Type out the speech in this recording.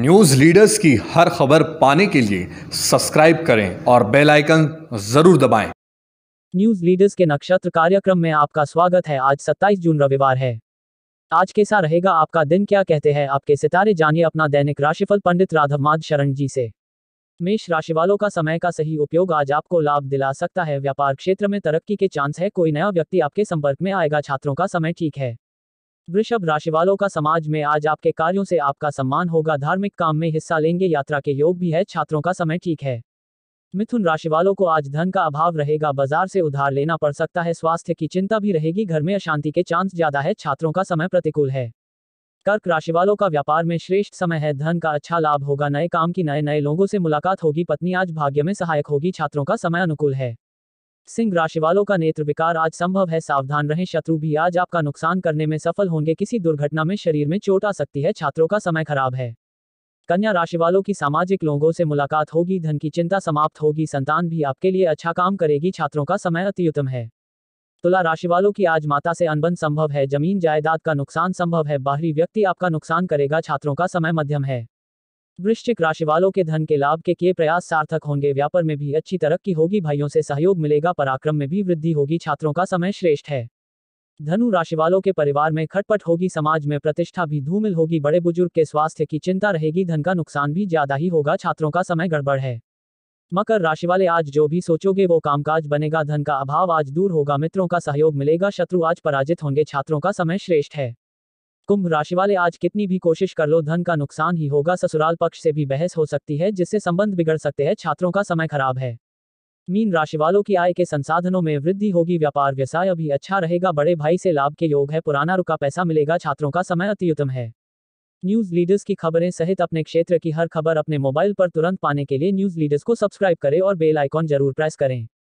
News leaders की हर खबर पाने के लिए सब्सक्राइब करें और बेल आइकन जरूर दबाएं। न्यूज़ लीडर्स के नक्षत्र कार्यक्रम में आपका स्वागत है आज 27 जून रविवार है आज कैसा रहेगा आपका दिन क्या कहते हैं आपके सितारे जानिए अपना दैनिक राशिफल पंडित राधव माध शरण जी से मेष राशि वालों का समय का सही उपयोग आज आपको लाभ दिला सकता है व्यापार क्षेत्र में तरक्की के चांस है कोई नया व्यक्ति आपके संपर्क में आएगा छात्रों का समय ठीक है वृषभ राशि वालों का समाज में आज आपके कार्यों से आपका सम्मान होगा धार्मिक काम में हिस्सा लेंगे यात्रा के योग भी है छात्रों का समय ठीक है मिथुन राशि वालों को आज धन का अभाव रहेगा बाजार से उधार लेना पड़ सकता है स्वास्थ्य की चिंता भी रहेगी घर में अशांति के चांस ज्यादा है छात्रों का समय प्रतिकूल है कर्क राशि वालों का व्यापार में श्रेष्ठ समय है धन का अच्छा लाभ होगा नए काम की नए नए लोगों से मुलाकात होगी पत्नी आज भाग्य में सहायक होगी छात्रों का समय अनुकूल है सिंह राशि वालों का नेत्र विकार आज संभव है सावधान रहें शत्रु भी आज आपका नुकसान करने में सफल होंगे किसी दुर्घटना में शरीर में चोट आ सकती है छात्रों का समय खराब है कन्या राशि वालों की सामाजिक लोगों से मुलाकात होगी धन की चिंता समाप्त होगी संतान भी आपके लिए अच्छा काम करेगी छात्रों का समय अतियुतम है तुला राशि वालों की आज माता से अनबन संभव है जमीन जायदाद का नुकसान संभव है बाहरी व्यक्ति आपका नुकसान करेगा छात्रों का समय मध्यम है वृश्चिक राशि वालों के धन के लाभ के किए प्रयास सार्थक होंगे व्यापार में भी अच्छी तरक्की होगी भाइयों से सहयोग मिलेगा पराक्रम में भी वृद्धि होगी छात्रों का समय श्रेष्ठ है धनु राशि वालों के परिवार में खटपट होगी समाज में प्रतिष्ठा भी धूमिल होगी बड़े बुजुर्ग के स्वास्थ्य की चिंता रहेगी धन का नुकसान भी ज्यादा ही होगा छात्रों का समय गड़बड़ है मकर राशि वाले आज जो भी सोचोगे वो कामकाज बनेगा धन का अभाव आज दूर होगा मित्रों का सहयोग मिलेगा शत्रु आज पराजित होंगे छात्रों का समय श्रेष्ठ है कुंभ राशि वाले आज कितनी भी कोशिश कर लो धन का नुकसान ही होगा ससुराल पक्ष से भी बहस हो सकती है जिससे संबंध बिगड़ सकते हैं छात्रों का समय खराब है मीन राशि वालों की आय के संसाधनों में वृद्धि होगी व्यापार व्यवसाय अभी अच्छा रहेगा बड़े भाई से लाभ के योग है पुराना रुका पैसा मिलेगा छात्रों का समय अतियुतम है न्यूज लीडर्स की खबरें सहित अपने क्षेत्र की हर खबर अपने मोबाइल पर तुरंत पाने के लिए न्यूज लीडर्स को सब्सक्राइब करें और बेल आइकॉन जरूर प्रेस करें